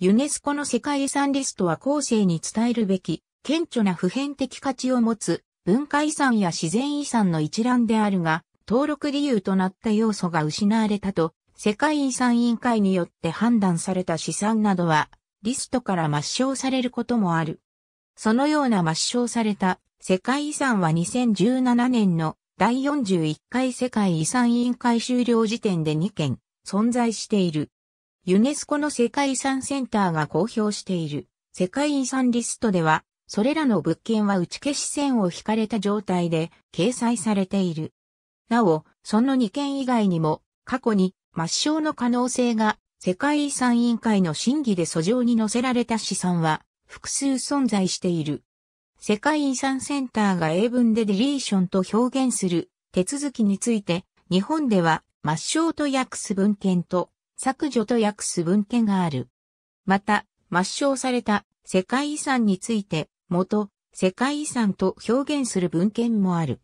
ユネスコの世界遺産リストは後世に伝えるべき、顕著な普遍的価値を持つ、文化遺産や自然遺産の一覧であるが、登録理由となった要素が失われたと、世界遺産委員会によって判断された資産などは、リストから抹消されることもある。そのような抹消された世界遺産は2017年の第41回世界遺産委員会終了時点で2件存在している。ユネスコの世界遺産センターが公表している世界遺産リストでは、それらの物件は打ち消し線を引かれた状態で掲載されている。なお、その2件以外にも、過去に抹消の可能性が世界遺産委員会の審議で訴状に載せられた資産は複数存在している。世界遺産センターが英文でデリーションと表現する手続きについて、日本では抹消と訳す文献と削除と訳す文献がある。また、抹消された世界遺産について、元、世界遺産と表現する文献もある。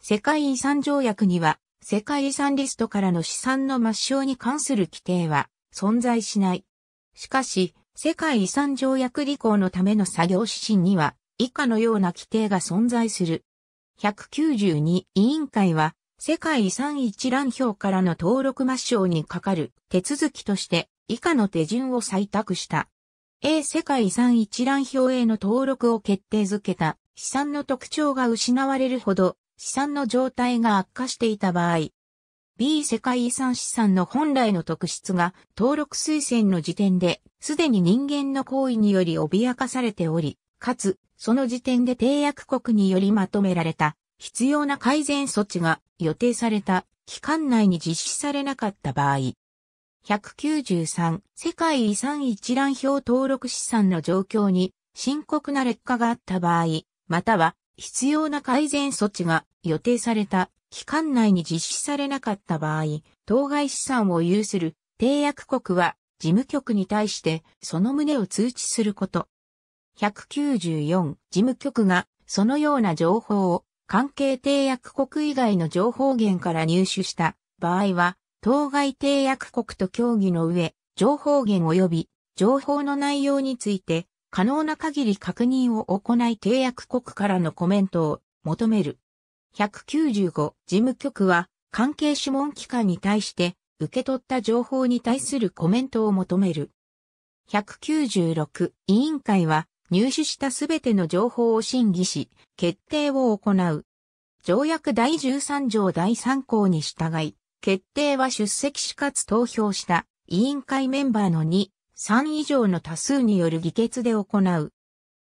世界遺産条約には、世界遺産リストからの資産の抹消に関する規定は存在しない。しかし、世界遺産条約履行のための作業指針には、以下のような規定が存在する。192委員会は、世界遺産一覧表からの登録抹消にかかる手続きとして以下の手順を採択した。A 世界遺産一覧表への登録を決定づけた資産の特徴が失われるほど資産の状態が悪化していた場合、B 世界遺産資産の本来の特質が登録推薦の時点で、すでに人間の行為により脅かされており、かつ、その時点で締約国によりまとめられた必要な改善措置が予定された期間内に実施されなかった場合、193世界遺産一覧表登録資産の状況に深刻な劣化があった場合、または必要な改善措置が予定された期間内に実施されなかった場合、当該資産を有する締約国は事務局に対してその旨を通知すること。194事務局がそのような情報を関係締約国以外の情報源から入手した場合は、当該締約国と協議の上、情報源及び情報の内容について、可能な限り確認を行い締約国からのコメントを求める。195事務局は関係諮問機関に対して受け取った情報に対するコメントを求める。196委員会は入手したすべての情報を審議し、決定を行う。条約第13条第3項に従い、決定は出席しかつ投票した委員会メンバーの2、3以上の多数による議決で行う。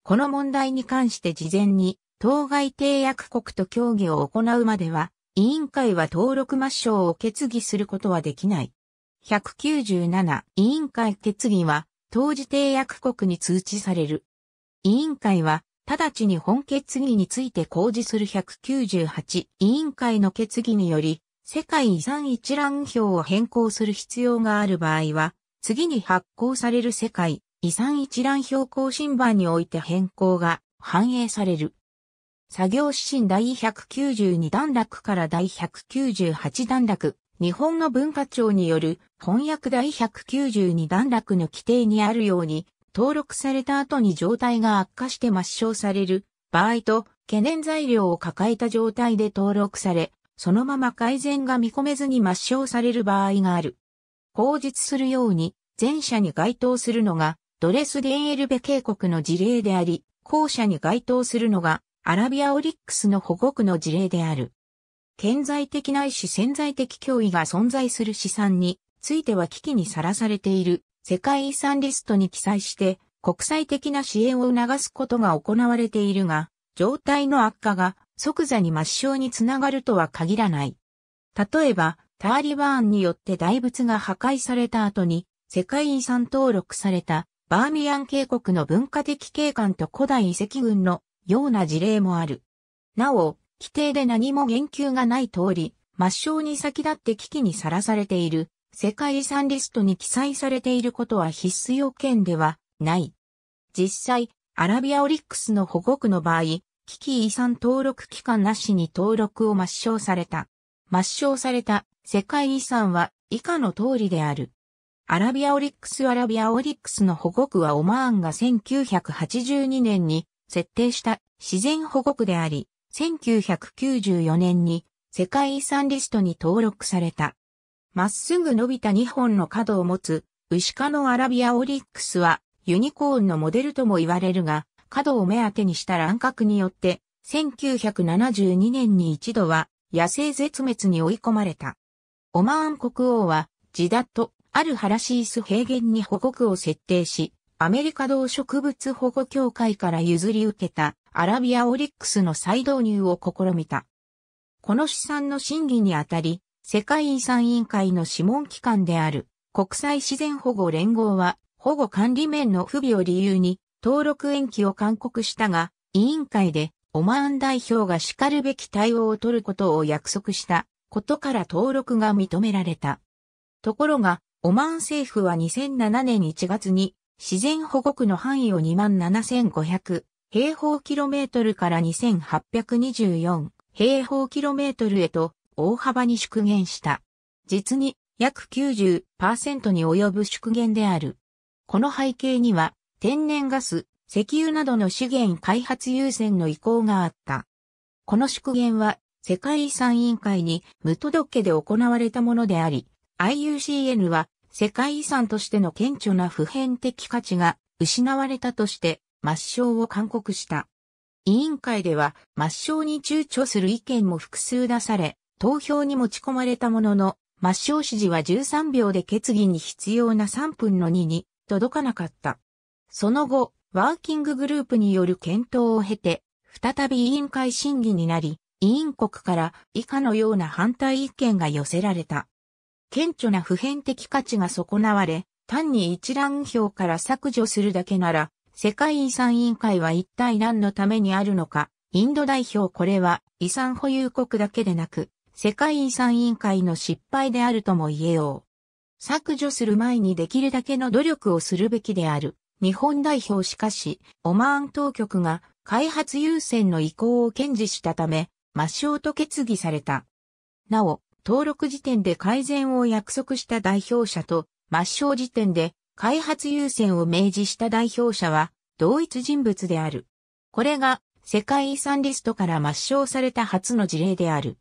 この問題に関して事前に当該締約国と協議を行うまでは、委員会は登録抹消を決議することはできない。197委員会決議は当時締約国に通知される。委員会は、直ちに本決議について公示する198委員会の決議により、世界遺産一覧表を変更する必要がある場合は、次に発行される世界遺産一覧表更新版において変更が反映される。作業指針第192段落から第198段落、日本の文化庁による翻訳第192段落の規定にあるように、登録された後に状態が悪化して抹消される場合と懸念材料を抱えた状態で登録され、そのまま改善が見込めずに抹消される場合がある。口述するように、前者に該当するのがドレスデンエルベ渓谷の事例であり、後者に該当するのがアラビアオリックスの保護区の事例である。潜在的ないし潜在的脅威が存在する資産については危機にさらされている世界遺産リストに記載して国際的な支援を促すことが行われているが、状態の悪化が即座に抹消につながるとは限らない。例えば、タリバーンによって大仏が破壊された後に、世界遺産登録されたバーミヤン渓谷の文化的景観と古代遺跡群のような事例もある。なお、規定で何も言及がない通り、抹消に先立って危機にさらされている世界遺産リストに記載されていることは必須要件ではない。実際、アラビアオリックスの保護区の場合、危機遺産登録期間なしに登録を抹消された。抹消された世界遺産は以下の通りである。アラビアオリックスアラビアオリックスの保護区はオマーンが1982年に設定した自然保護区であり、1994年に世界遺産リストに登録された。まっすぐ伸びた2本の角を持つ、牛科のアラビアオリックスは、ユニコーンのモデルとも言われるが、角を目当てにした乱獲によって、1972年に一度は野生絶滅に追い込まれた。オマーン国王は、ジダット、アルハラシース平原に保護区を設定し、アメリカ動植物保護協会から譲り受けたアラビアオリックスの再導入を試みた。この試算の審議にあたり、世界遺産委員会の諮問機関である国際自然保護連合は保護管理面の不備を理由に登録延期を勧告したが、委員会でオマーン代表が叱るべき対応を取ることを約束したことから登録が認められた。ところが、オマーン政府は2007年1月に自然保護区の範囲を27,500平方キロメートルから2824平方キロメートルへと大幅に縮減した。実に約90%に及ぶ縮減である。この背景には天然ガス、石油などの資源開発優先の意向があった。この縮減は世界遺産委員会に無届けで行われたものであり、IUCN は世界遺産としての顕著な普遍的価値が失われたとして抹消を勧告した。委員会では抹消に躊躇する意見も複数出され、投票に持ち込まれたものの、抹消指示は13秒で決議に必要な3分の2に届かなかった。その後、ワーキンググループによる検討を経て、再び委員会審議になり、委員国から以下のような反対意見が寄せられた。顕著な普遍的価値が損なわれ、単に一覧表から削除するだけなら、世界遺産委員会は一体何のためにあるのか、インド代表これは遺産保有国だけでなく、世界遺産委員会の失敗であるとも言えよう。削除する前にできるだけの努力をするべきである。日本代表しかし、オマーン当局が開発優先の意向を堅持したため、抹消と決議された。なお、登録時点で改善を約束した代表者と、抹消時点で開発優先を明示した代表者は、同一人物である。これが世界遺産リストから抹消された初の事例である。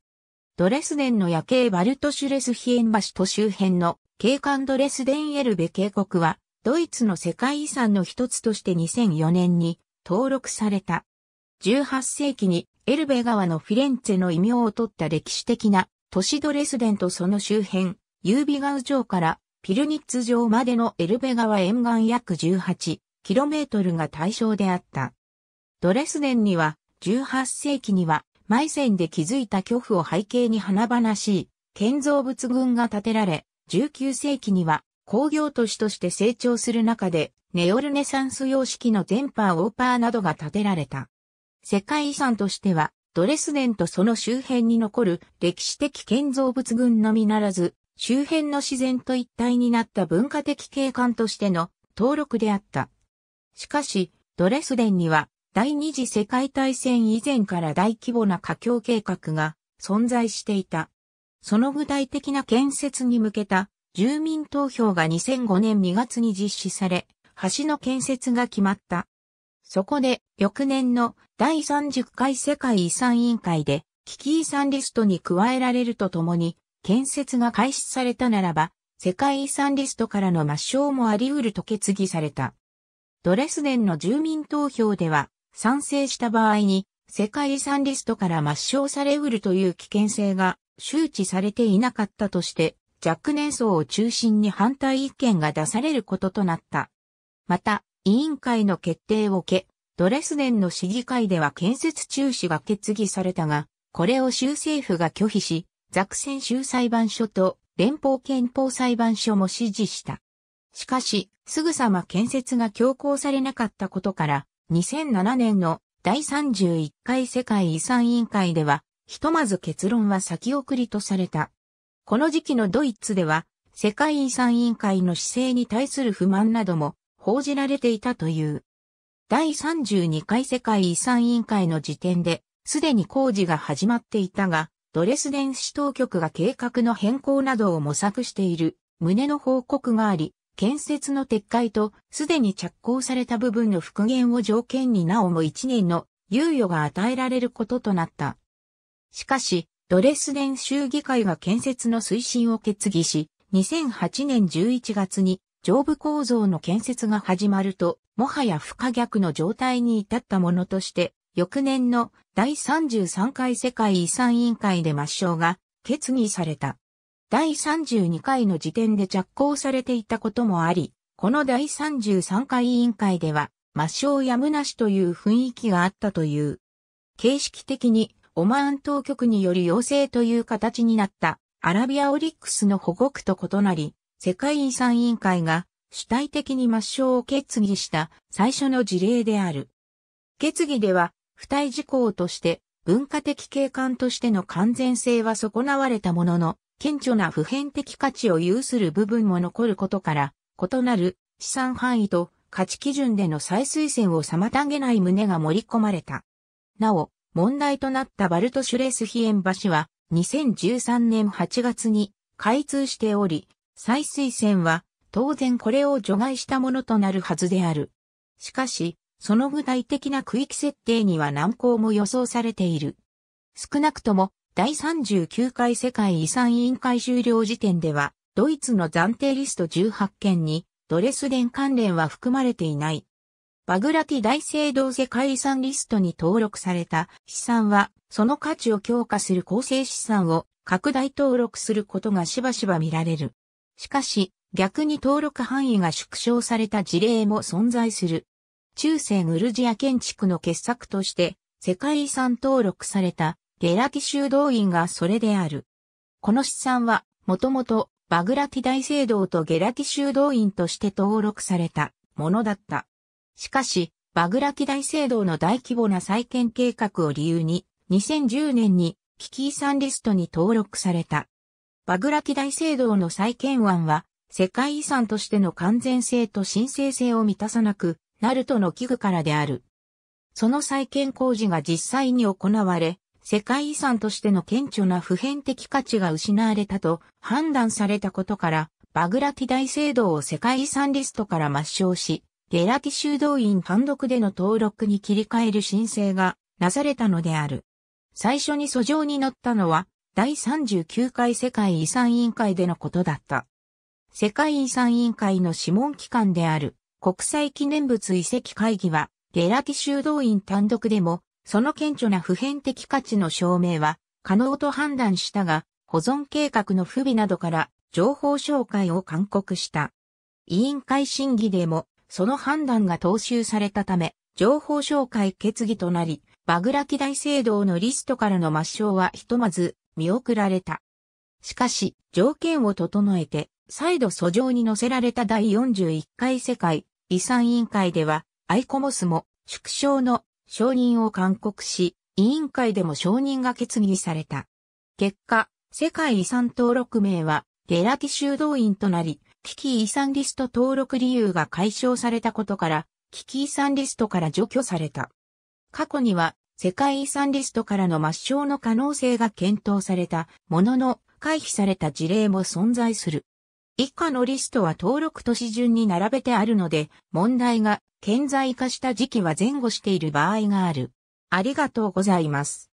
ドレスデンの夜景バルトシュレスヒエン橋と周辺の景観ドレスデンエルベ渓谷は、ドイツの世界遺産の一つとして2004年に登録された。18世紀にエルベ川のフィレンツェの異名を取った歴史的な都市ドレスデンとその周辺、ユービガウ城からピルニッツ城までのエルベ川沿岸約 18km が対象であった。ドレスデンには18世紀には埋線で築いた巨府を背景に華々しい建造物群が建てられ、19世紀には工業都市として成長する中で、ネオルネサンス様式のンパーオーパーなどが建てられた。世界遺産としては、ドレスデンとその周辺に残る歴史的建造物群のみならず、周辺の自然と一体になった文化的景観としての登録であった。しかし、ドレスデンには第二次世界大戦以前から大規模な架橋計画が存在していた。その具体的な建設に向けた住民投票が2005年2月に実施され、橋の建設が決まった。そこで、翌年の第30回世界遺産委員会で、危機遺産リストに加えられるとともに、建設が開始されたならば、世界遺産リストからの抹消もあり得ると決議された。ドレスデンの住民投票では、賛成した場合に、世界遺産リストから抹消されうるという危険性が周知されていなかったとして、若年層を中心に反対意見が出されることとなった。また、委員会の決定を受け、ドレスデンの市議会では建設中止が決議されたが、これを州政府が拒否し、ザクセン州裁判所と連邦憲法裁判所も支持した。しかし、すぐさま建設が強行されなかったことから、2007年の第31回世界遺産委員会では、ひとまず結論は先送りとされた。この時期のドイツでは、世界遺産委員会の姿勢に対する不満なども報じられていたという。第32回世界遺産委員会の時点で、すでに工事が始まっていたが、ドレスデン市当局が計画の変更などを模索している旨の報告があり、建設の撤回と、すでに着工された部分の復元を条件になおも1年の猶予が与えられることとなった。しかし、ドレスデン州議会が建設の推進を決議し、2008年11月に上部構造の建設が始まると、もはや不可逆の状態に至ったものとして、翌年の第33回世界遺産委員会で抹消が決議された。第32回の時点で着工されていたこともあり、この第33回委員会では、抹消やむなしという雰囲気があったという。形式的に、オマーン当局により要請という形になったアラビアオリックスの保護区と異なり、世界遺産委員会が主体的に抹消を決議した最初の事例である。決議では、付帯事項として文化的景観としての完全性は損なわれたものの、顕著な普遍的価値を有する部分も残ることから、異なる資産範囲と価値基準での再推薦を妨げない旨が盛り込まれた。なお、問題となったバルトシュレスヒエン橋は2013年8月に開通しており、再推薦は当然これを除外したものとなるはずである。しかし、その具体的な区域設定には難航も予想されている。少なくとも第39回世界遺産委員会終了時点では、ドイツの暫定リスト18件に、ドレスデン関連は含まれていない。バグラティ大聖堂世界遺産リストに登録された資産は、その価値を強化する構成資産を拡大登録することがしばしば見られる。しかし、逆に登録範囲が縮小された事例も存在する。中世グルジア建築の傑作として、世界遺産登録されたゲラティ修道院がそれである。この資産は、もともと、バグラティ大聖堂とゲラティ修道院として登録されたものだった。しかし、バグラティ大聖堂の大規模な再建計画を理由に、2010年に危機遺産リストに登録された。バグラティ大聖堂の再建案は、世界遺産としての完全性と申請性を満たさなくなるとの危惧からである。その再建工事が実際に行われ、世界遺産としての顕著な普遍的価値が失われたと判断されたことから、バグラティ大聖堂を世界遺産リストから抹消し、ゲラティ修道院単独での登録に切り替える申請がなされたのである。最初に訴状に乗ったのは、第39回世界遺産委員会でのことだった。世界遺産委員会の諮問機関である国際記念物遺跡会議は、ゲラティ修道院単独でもその顕著な普遍的価値の証明は可能と判断したが、保存計画の不備などから情報紹介を勧告した。委員会審議でもその判断が踏襲されたため、情報紹介決議となり、バグラキ大聖堂のリストからの抹消はひとまず見送られた。しかし、条件を整えて、再度訴状に載せられた第41回世界遺産委員会では、アイコモスも縮小の承認を勧告し、委員会でも承認が決議された。結果、世界遺産登録名はゲラティ修道院となり、危機遺産リスト登録理由が解消されたことから、危機遺産リストから除去された。過去には、世界遺産リストからの抹消の可能性が検討されたものの、回避された事例も存在する。以下のリストは登録都市順に並べてあるので、問題が顕在化した時期は前後している場合がある。ありがとうございます。